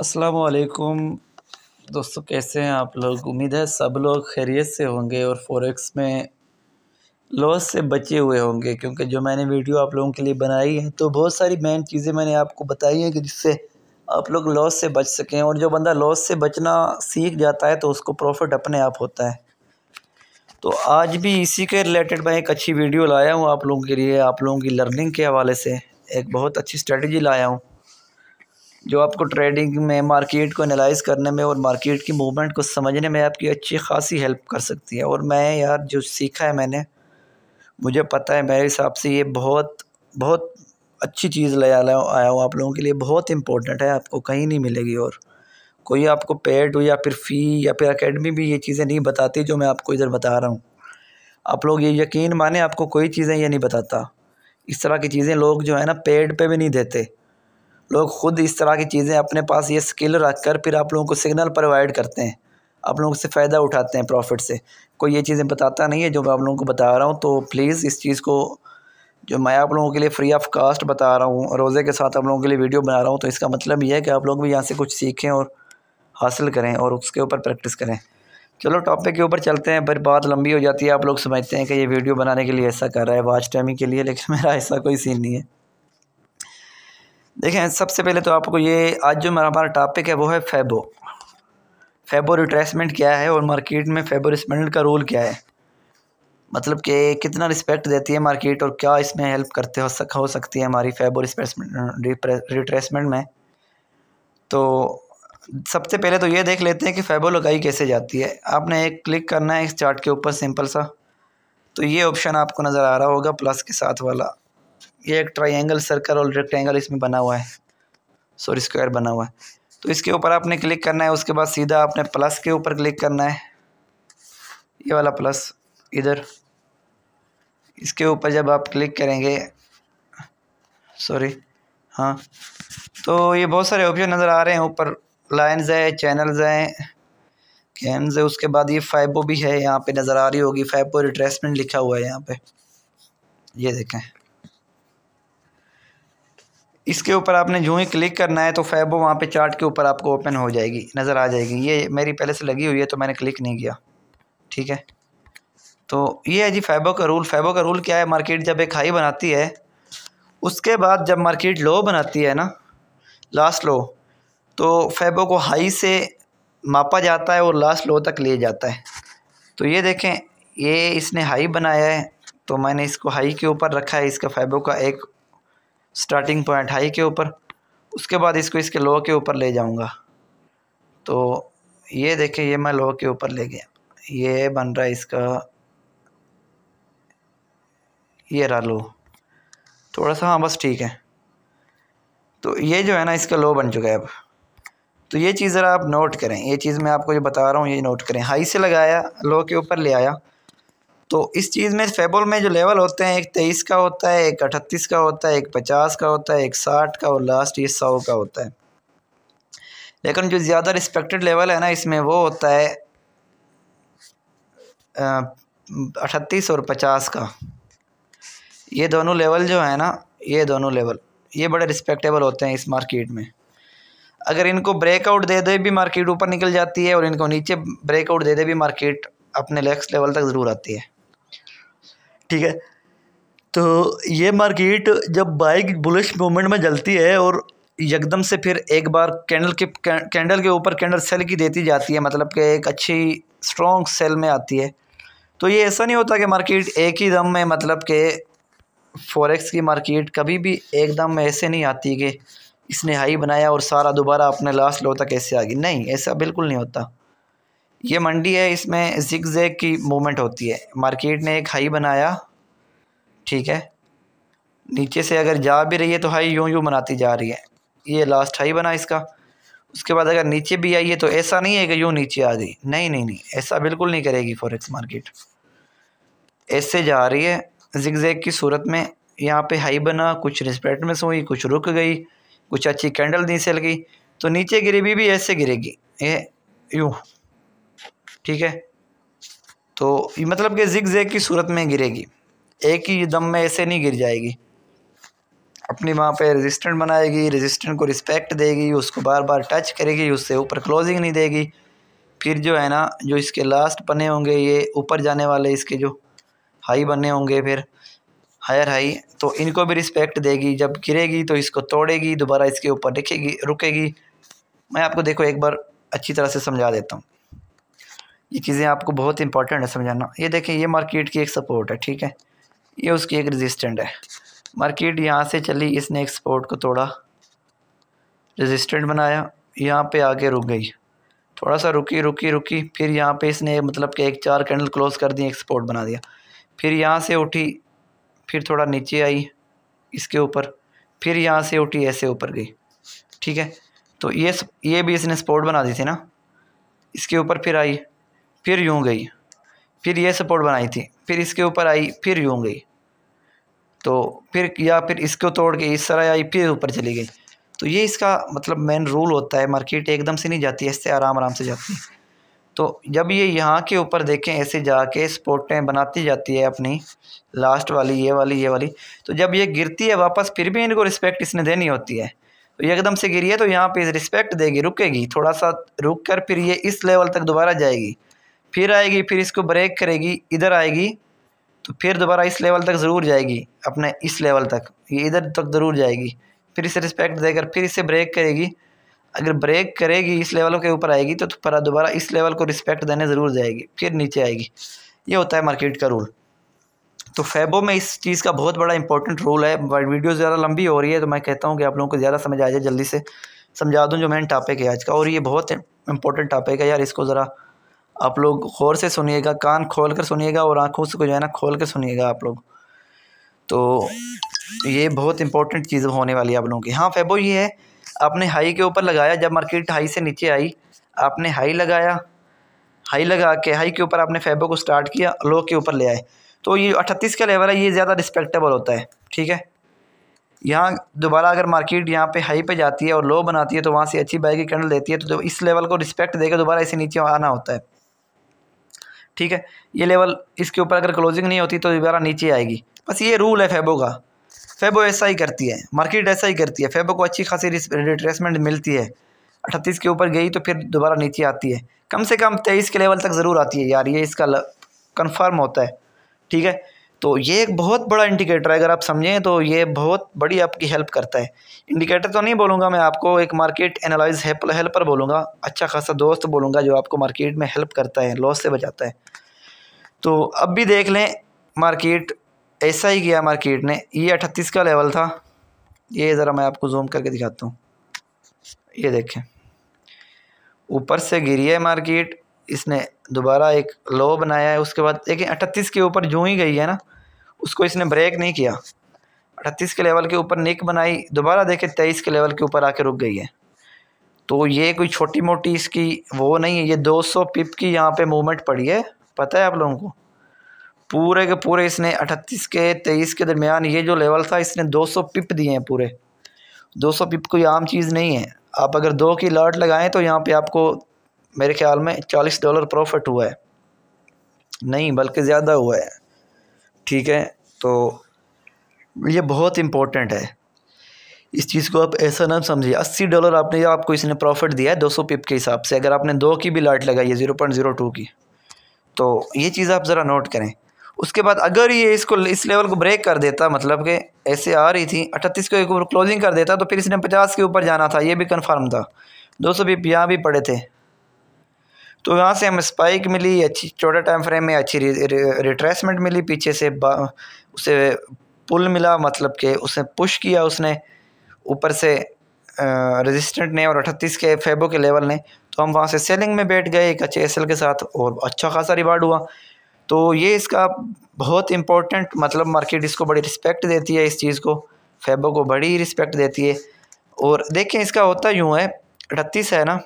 असलकुम दोस्तों कैसे हैं आप लोग उम्मीद है सब लोग खैरियत से होंगे और फॉरेक्स में लॉस से बचे हुए होंगे क्योंकि जो मैंने वीडियो आप लोगों के लिए बनाई है तो बहुत सारी मेन चीज़ें मैंने आपको बताई हैं कि जिससे आप लोग लॉस से बच सकें और जो बंदा लॉस से बचना सीख जाता है तो उसको प्रॉफिट अपने आप होता है तो आज भी इसी के रिलेटेड मैं एक अच्छी वीडियो लाया हूँ आप लोगों के लिए आप लोगों की लर्निंग के हवाले से एक बहुत अच्छी स्ट्रेटजी लाया हूँ जो आपको ट्रेडिंग में मार्केट को एनालाइज करने में और मार्केट की मूवमेंट को समझने में आपकी अच्छी खासी हेल्प कर सकती है और मैं यार जो सीखा है मैंने मुझे पता है मेरे हिसाब से ये बहुत बहुत अच्छी चीज़ ले आया हूँ आप लोगों के लिए बहुत इंपॉर्टेंट है आपको कहीं नहीं मिलेगी और कोई आपको पेड हो या फिर फ़ी या फिर अकेडमी भी ये चीज़ें नहीं बताती जो मैं आपको इधर बता रहा हूँ आप लोग ये यकीन माने आपको कोई चीज़ें ये नहीं बताता इस तरह की चीज़ें लोग जो है ना पेड पे भी नहीं देते लोग ख़ुद इस तरह की चीज़ें अपने पास ये स्किल रख कर फिर आप लोगों को सिग्नल प्रोवाइड करते हैं आप लोगों से फ़ायदा उठाते हैं प्रॉफिट से कोई ये चीज़ें बताता नहीं है जो मैं आप लोगों को बता रहा हूँ तो प्लीज़ इस चीज़ को जो मैं आप लोगों के लिए फ्री ऑफ कास्ट बता रहा हूँ रोज़े के साथ आप लोगों के लिए वीडियो बना रहा हूँ तो इसका मतलब ये है कि आप लोग भी यहाँ से कुछ सीखें और हासिल करें और उसके ऊपर प्रैक्टिस करें चलो टॉपिक के ऊपर चलते हैं फिर बात लंबी हो जाती है आप लोग समझते हैं कि ये वीडियो बनाने के लिए ऐसा कर रहा है वाच टाइमिंग के लिए लेकिन मेरा ऐसा कोई सीन नहीं है देखें सबसे पहले तो आपको ये आज जो हमारा टॉपिक है वो है फेबो फेबो रिट्रेसमेंट क्या है और मार्केट में फेबो रिस्पेंडेंट का रोल क्या है मतलब कि कितना रिस्पेक्ट देती है मार्केट और क्या इसमें हेल्प करते हो सक हो सकती है हमारी फेबो रिट्रेसमेंट में तो सबसे पहले तो ये देख लेते हैं कि फेबो लगाई कैसे जाती है आपने एक क्लिक करना है इस चार्ट के ऊपर सिंपल सा तो ये ऑप्शन आपको नज़र आ रहा होगा प्लस के साथ वाला ये एक ट्राइंगल सर्कल और रेक्टेंगल इसमें बना हुआ है सॉरी स्क्वायर बना हुआ है तो इसके ऊपर आपने क्लिक करना है उसके बाद सीधा आपने प्लस के ऊपर क्लिक करना है ये वाला प्लस इधर इसके ऊपर जब आप क्लिक करेंगे सॉरी हाँ तो ये बहुत सारे ऑप्शन नज़र आ रहे हैं ऊपर लाइन्स हैं चैनल्स हैं कैंस है उसके बाद ये फाइबो भी है यहाँ पे नज़र आ रही होगी फाइबो रिट्रेसमेंट लिखा हुआ है यहाँ पे ये देखें इसके ऊपर आपने जो ही क्लिक करना है तो फैबो वहाँ पे चार्ट के ऊपर आपको ओपन हो जाएगी नज़र आ जाएगी ये मेरी पहले से लगी हुई है तो मैंने क्लिक नहीं किया ठीक है तो ये है जी फैबो का रूल फैबो का रूल क्या है मार्केट जब एक हाई बनाती है उसके बाद जब मार्केट लो बनाती है ना लास्ट लो तो फैबो को हाई से मापा जाता है और लास्ट लो तक ले जाता है तो ये देखें ये इसने हाई बनाया है तो मैंने इसको हाई के ऊपर रखा है इसका फैबो का एक स्टार्टिंग पॉइंट हाई के ऊपर उसके बाद इसको इसके लो के ऊपर ले जाऊंगा तो ये देखें ये मैं लो के ऊपर ले गया ये बन रहा है इसका ये रहा लो थोड़ा सा हाँ बस ठीक है तो ये जो है ना इसका लो बन चुका है अब तो ये चीज़ ज़रा आप नोट करें ये चीज़ मैं आपको जो बता रहा हूँ ये नोट करें हाई से लगाया लो के ऊपर ले आया तो इस चीज़ में फेबल में जो लेवल होते हैं एक तेईस का होता है एक अठतीस का होता है एक पचास का होता है एक साठ का और लास्ट ये सौ का होता है लेकिन जो ज़्यादा रिस्पेक्टेड लेवल है ना इसमें वो होता है अठतीस और पचास का ये दोनों लेवल जो है ना ये दोनों लेवल ये बड़े रिस्पेक्टेबल होते हैं इस मार्केट में अगर इनको ब्रेकआउट दे दे भी मार्केट ऊपर निकल जाती है और इनको नीचे ब्रेकआउट दे दे भी मार्केट अपने नेक्स्ट लेवल तक ज़रूर आती है ठीक है तो ये मार्केट जब बाइक बुलिश मोमेंट में जलती है और एकदम से फिर एक बार कैंडल के कैंडल के ऊपर कैंडल सेल की देती जाती है मतलब कि एक अच्छी स्ट्रॉन्ग सेल में आती है तो ये ऐसा नहीं होता कि मार्केट एक ही दम में मतलब के फॉरेक्स की मार्केट कभी भी एक दम ऐसे नहीं आती कि इसने हाई बनाया और सारा दोबारा अपने लास्ट लो तक ऐसे आ गई नहीं ऐसा बिल्कुल नहीं होता ये मंडी है इसमें जिक जेग की मूवमेंट होती है मार्केट ने एक हाई बनाया ठीक है नीचे से अगर जा भी रही है तो हाई यूं यूं बनाती जा रही है ये लास्ट हाई बना इसका उसके बाद अगर नीचे भी आई है तो ऐसा नहीं है कि यूँ नीचे आ गई नहीं नहीं नहीं ऐसा बिल्कुल नहीं करेगी फॉरेक्स मार्केट ऐसे जा रही है जिक जैग की सूरत में यहाँ पर हाई बना कुछ रिस्पेक्ट में सोई कुछ रुक गई कुछ अच्छी कैंडल नीचे लगी तो नीचे गिरी भी, भी ऐसे गिरेगी ये यूँ ठीक है तो ये मतलब कि जिग जेग की सूरत में गिरेगी एक ही दम में ऐसे नहीं गिर जाएगी अपनी वहाँ पे रेजिस्टेंट बनाएगी रेजिस्टेंट को रिस्पेक्ट देगी उसको बार बार टच करेगी उससे ऊपर क्लोजिंग नहीं देगी फिर जो है ना जो इसके लास्ट बने होंगे ये ऊपर जाने वाले इसके जो हाई बने होंगे फिर हायर हाई तो इनको भी रिस्पेक्ट देगी जब गिरेगी तो इसको तोड़ेगी दोबारा इसके ऊपर दिखेगी रुकेगी मैं आपको देखो एक बार अच्छी तरह से समझा देता हूँ ये चीज़ें आपको बहुत इंपॉर्टेंट है समझाना ये देखें ये मार्केट की एक सपोर्ट है ठीक है ये उसकी एक रेजिस्टेंट है मार्केट यहाँ से चली इसने एक सपोर्ट को तोड़ा रेजिस्टेंट बनाया यहाँ पे आगे रुक गई थोड़ा सा रुकी रुकी रुकी फिर यहाँ पे इसने मतलब कि एक चार कैंडल क्लोज कर दी एक सपोर्ट बना दिया फिर यहाँ से उठी फिर थोड़ा नीचे आई इसके ऊपर फिर यहाँ से उठी ऐसे ऊपर गई ठीक है तो ये ये भी इसने सपोर्ट बना दी थी ना इसके ऊपर फिर आई फिर यूँ गई फिर ये सपोर्ट बनाई थी फिर इसके ऊपर आई फिर यूँ गई तो फिर या फिर इसको तोड़ के इस तरह आई फिर ऊपर चली गई तो ये इसका मतलब मेन रूल होता है मार्केट एकदम से नहीं जाती ऐसे आराम आराम से जाती है तो जब ये यहाँ के ऊपर देखें ऐसे जाके स्पोर्टें बनाती जाती है अपनी लास्ट वाली ये वाली ये वाली तो जब ये गिरती है वापस फिर भी इनको रिस्पेक्ट इसने देनी होती है तो ये एकदम से गिरी है तो यहाँ पे रिस्पेक्ट देगी रुकेगी थोड़ा सा रुक कर फिर ये इस लेवल तक दोबारा जाएगी फिर आएगी फिर इसको ब्रेक करेगी इधर आएगी तो फिर दोबारा इस लेवल तक ज़रूर जाएगी अपने इस लेवल तक ये इधर तक ज़रूर जाएगी फिर इसे रिस्पेक्ट देकर फिर इसे ब्रेक करेगी अगर ब्रेक करेगी इस लेवल के ऊपर आएगी तो पर दोबारा इस लेवल को रिस्पेक्ट देने ज़रूर जाएगी फिर नीचे आएगी ये होता है मार्केट का रूल तो फैबो में इस चीज़ का बहुत बड़ा इंपॉर्टेंट रोल है वीडियो ज़्यादा लंबी हो रही है तो मैं कहता हूँ कि आप लोगों को ज़्यादा समझ आ जाए जल्दी से समझा दूँ जो मेन टॉपिक है आज का और ये बहुत इंपॉर्टेंट टॉपिक है यार इसको ज़रा आप लोग गौर से सुनिएगा कान खोल कर सुनिएगा और आँखों से को जो है ना खोल कर सुनिएगा आप लोग तो ये बहुत इंपॉर्टेंट चीज़ होने वाली है आप लोगों की हाँ फेबो ये है आपने हाई के ऊपर लगाया जब मार्केट हाई से नीचे आई आपने हाई लगाया हाई लगा के हाई के ऊपर आपने फेबो को स्टार्ट किया लो के ऊपर ले आए तो ये अट्ठतीस का लेवल है ये ज़्यादा रिस्पेक्टेबल होता है ठीक है यहाँ दोबारा अगर मार्केट यहाँ पे हाई पे जाती है और लो बनाती है तो वहाँ से अच्छी बाई की कैंडल देती है तो इस लेवल को रिस्पेक्ट देकर दोबारा इसे नीचे आना होता है ठीक है ये लेवल इसके ऊपर अगर क्लोजिंग नहीं होती तो दोबारा नीचे आएगी बस ये रूल है फेबो का फेबो ऐसा ही करती है मार्केट ऐसा ही करती है फेबो को अच्छी खासी रिट्रेसमेंट मिलती है अट्ठतीस के ऊपर गई तो फिर दोबारा नीचे आती है कम से कम तेईस के लेवल तक ज़रूर आती है यार ये इसका कन्फर्म होता है ठीक है तो ये एक बहुत बड़ा इंडिकेटर है अगर आप समझें तो ये बहुत बड़ी आपकी हेल्प करता है इंडिकेटर तो नहीं बोलूँगा मैं आपको एक मार्केट एनालाइज हेल्पर बोलूँगा अच्छा खासा दोस्त बोलूँगा जो आपको मार्केट में हेल्प करता है लॉस से बचाता है तो अब भी देख लें मार्केट ऐसा ही किया मार्केट ने ये अठतीस का लेवल था ये ज़रा मैं आपको जूम करके दिखाता हूँ ये देखें ऊपर से गिरी है मार्केट इसने दोबारा एक लो बनाया है उसके बाद देखिए अठतीस के ऊपर जूँ ही गई है ना उसको इसने ब्रेक नहीं किया अठतीस के लेवल के ऊपर निक बनाई दोबारा देखे तेईस के लेवल के ऊपर आके रुक गई है तो ये कोई छोटी मोटी इसकी वो नहीं है ये 200 पिप की यहाँ पे मूवमेंट पड़ी है पता है आप लोगों को पूरे के पूरे इसने 38 के तेईस के दरमियान ये जो लेवल था इसने 200 पिप दिए हैं पूरे 200 पिप कोई आम चीज़ नहीं है आप अगर दो की अलर्ट लगाएं तो यहाँ पर आपको मेरे ख्याल में चालीस डॉलर प्रॉफिट हुआ है नहीं बल्कि ज़्यादा हुआ है ठीक है तो ये बहुत इम्पोर्टेंट है इस चीज़ को आप ऐसा ना समझिए अस्सी डॉलर आपने आपको इसने प्रॉफिट दिया है दो सौ पिप के हिसाब से अगर आपने दो की भी लाट लगाई है ज़ीरो पॉइंट ज़ीरो टू की तो ये चीज़ आप ज़रा नोट करें उसके बाद अगर ये इसको इस लेवल को ब्रेक कर देता मतलब कि ऐसे आ रही थी अठतीस के ऊपर क्लोजिंग कर देता तो फिर इसने पचास के ऊपर जाना था ये भी कन्फर्म था दो सौ पिप यहाँ भी पड़े थे तो यहाँ से हमें स्पाइक मिली अच्छी छोटा टाइम फ्रेम में अच्छी रिट्रेसमेंट मिली पीछे से उसे पुल मिला मतलब कि उसने पुश किया उसने ऊपर से रेजिस्टेंट ने और अठतीस के फेबो के लेवल ने तो हम वहाँ से सेलिंग में बैठ गए एक अच्छे एस के साथ और अच्छा खासा रिवार्ड हुआ तो ये इसका बहुत इंपॉर्टेंट मतलब मार्केट इसको बड़ी रिस्पेक्ट देती है इस चीज़ को फेबो को बड़ी रिस्पेक्ट देती है और देखें इसका होता यूँ है अठतीस है ना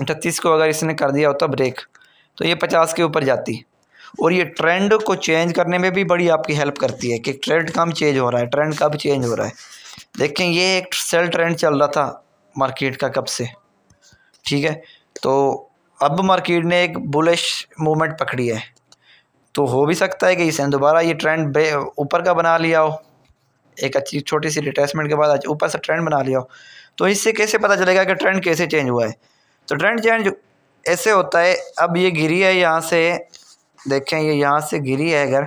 उनतीस को अगर इसने कर दिया होता तो ब्रेक तो ये पचास के ऊपर जाती और ये ट्रेंड को चेंज करने में भी बड़ी आपकी हेल्प करती है कि ट्रेंड कम चेंज हो रहा है ट्रेंड कब चेंज हो रहा है देखें ये एक सेल ट्रेंड चल रहा था मार्केट का कब से ठीक है तो अब मार्केट ने एक बुलिश मूवमेंट पकड़ी है तो हो भी सकता है कि इसने दोबारा ये ट्रेंड ऊपर का बना लिया हो एक अच्छी छोटी सी रिटेसमेंट के बाद ऊपर से ट्रेंड बना लिया हो तो इससे कैसे पता चलेगा कि ट्रेंड कैसे चेंज हुआ है तो ट्रेंड चेंज ऐसे होता है अब ये घिरी है यहाँ से देखें ये यहाँ से घिरी है अगर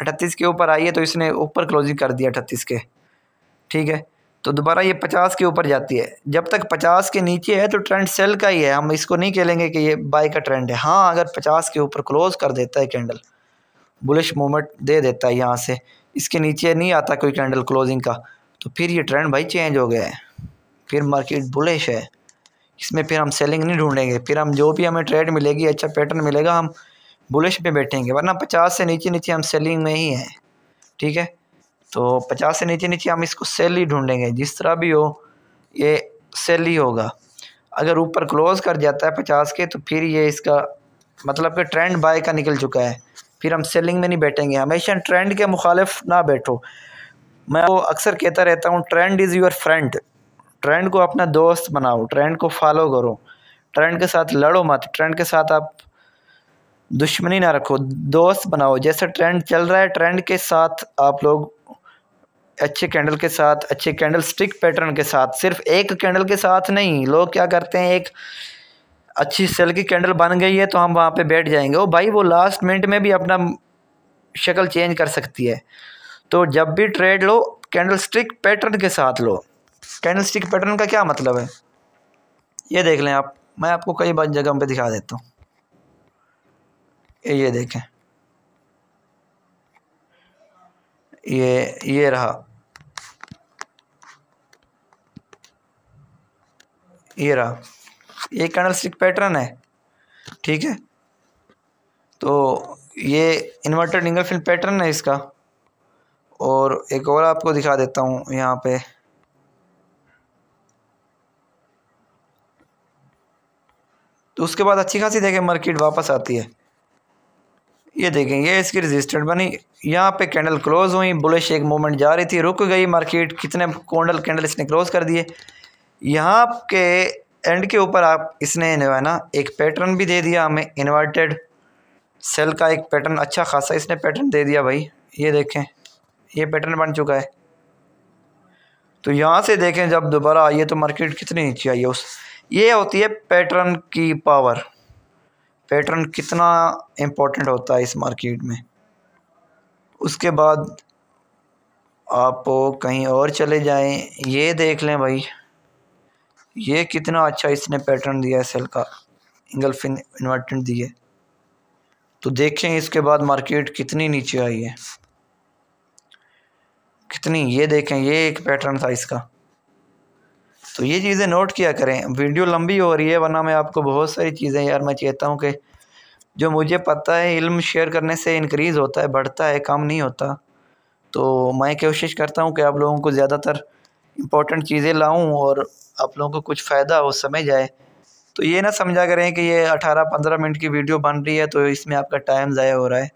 अठतीस के ऊपर आई है तो इसने ऊपर क्लोजिंग कर दिया अठतीस के ठीक है तो दोबारा ये पचास के ऊपर जाती है जब तक पचास के नीचे है तो ट्रेंड सेल का ही है हम इसको नहीं कह लेंगे कि ये बाई का ट्रेंड है हाँ अगर पचास के ऊपर क्लोज़ कर देता है कैंडल बुलिश मोमेंट दे देता है यहाँ से इसके नीचे नहीं आता कोई कैंडल क्लोजिंग का तो फिर ये ट्रेंड भाई चेंज हो गया है फिर मार्केट बुलिश है इसमें फिर हम सेलिंग नहीं ढूंढेंगे फिर हम जो भी हमें ट्रेड मिलेगी अच्छा पैटर्न मिलेगा हम बुलिश पे बैठेंगे वरना पचास से नीचे नीचे हम सेलिंग में ही हैं ठीक है तो पचास से नीचे नीचे हम इसको सेल ही ढूंढेंगे जिस तरह भी हो ये सेल ही होगा अगर ऊपर क्लोज़ कर जाता है पचास के तो फिर ये इसका मतलब कि ट्रेंड बाय का निकल चुका है फिर हम सेलिंग में नहीं बैठेंगे हमेशा ट्रेंड के मुखालिफ ना बैठो मैं वो अक्सर कहता रहता हूँ trend is your friend trend को अपना दोस्त बनाओ ट्रेंड को फॉलो करो ट्रेंड के साथ लड़ो मत ट्रेंड के साथ आप दुश्मनी ना रखो दोस्त बनाओ जैसे ट्रेंड चल रहा है ट्रेंड के साथ आप लोग अच्छे कैंडल के साथ अच्छे कैंडल स्टिक पैटर्न के साथ सिर्फ एक कैंडल के साथ नहीं लोग क्या करते हैं एक अच्छी सेल की कैंडल बन गई है तो हम वहाँ पे बैठ जाएंगे ओ भाई वो लास्ट मिनट में भी अपना शक्ल चेंज कर सकती है तो जब भी ट्रेड लो कैंडल स्टिक पैटर्न के साथ लो कैंडल स्टिक पैटर्न का क्या मतलब है ये देख लें आप मैं आपको कई बार जगह पे दिखा देता हूँ ये देखें ये ये रहा ये रहा ये कैंडल स्टिक पैटर्न है ठीक है तो ये इन्वर्टेड इंगल फिल्म पैटर्न है इसका और एक और आपको दिखा देता हूँ यहाँ पे तो उसके बाद अच्छी खासी देखें मार्केट वापस आती है ये देखें ये इसकी रजिस्टेंट बनी यहाँ पे कैंडल क्लोज हुई बुलिश एक मोमेंट जा रही थी रुक गई मार्केट कितने कोंडल कैंडल इसने क्लोज कर दिए यहाँ के एंड के ऊपर आप इसने जो है ना एक पैटर्न भी दे दिया हमें इन्वर्टेड सेल का एक पैटर्न अच्छा खासा इसने पैटर्न दे दिया भाई ये देखें ये पैटर्न बन चुका है तो यहाँ से देखें जब दोबारा आइए तो मार्केट कितनी नीचे आई है उस ये होती है पैटर्न की पावर पैटर्न कितना इम्पोर्टेंट होता है इस मार्केट में उसके बाद आप कहीं और चले जाएं ये देख लें भाई ये कितना अच्छा इसने पैटर्न दिया है सेल का इंगल्फिन इन्वर्टेंट दिए तो देखें इसके बाद मार्केट कितनी नीचे आई है कितनी ये देखें ये एक पैटर्न था इसका तो ये चीज़ें नोट किया करें वीडियो लंबी हो रही है वरना मैं आपको बहुत सारी चीज़ें यार मैं चाहता हूँ कि जो मुझे पता है इल्म शेयर करने से इनक्रीज़ होता है बढ़ता है कम नहीं होता तो मैं कोशिश करता हूँ कि आप लोगों को ज़्यादातर इंपॉर्टेंट चीज़ें लाऊँ और आप लोगों को कुछ फ़ायदा हो समझ आए तो ये ना समझा करें कि ये अठारह पंद्रह मिनट की वीडियो बन रही है तो इसमें आपका टाइम ज़ाया हो रहा है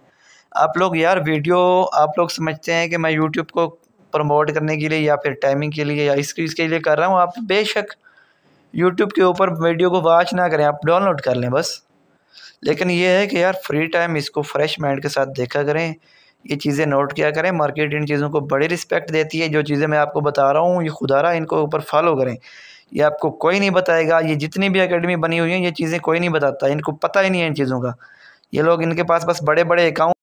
आप लोग यार वीडियो आप लोग समझते हैं कि मैं यूट्यूब को प्रमोट करने के लिए या फिर टाइमिंग के लिए या इस चीज़ के लिए कर रहा हूँ आप बेशक यूट्यूब के ऊपर वीडियो को वॉच ना करें आप डाउनलोड कर लें बस लेकिन यह है कि यार फ्री टाइम इसको फ्रेश माइंड के साथ देखा करें ये चीज़ें नोट किया करें मार्केट इन चीज़ों को बड़ी रिस्पेक्ट देती है जो चीज़ें मैं आपको बता रहा हूँ ये खुदारा इनको ऊपर फॉलो करें ये आपको कोई नहीं बताएगा ये जितनी भी अकेडमी बनी हुई है ये चीज़ें कोई नहीं बताता इनको पता ही नहीं है इन चीज़ों का ये लोग इनके पास बस बड़े बड़े अकाउंट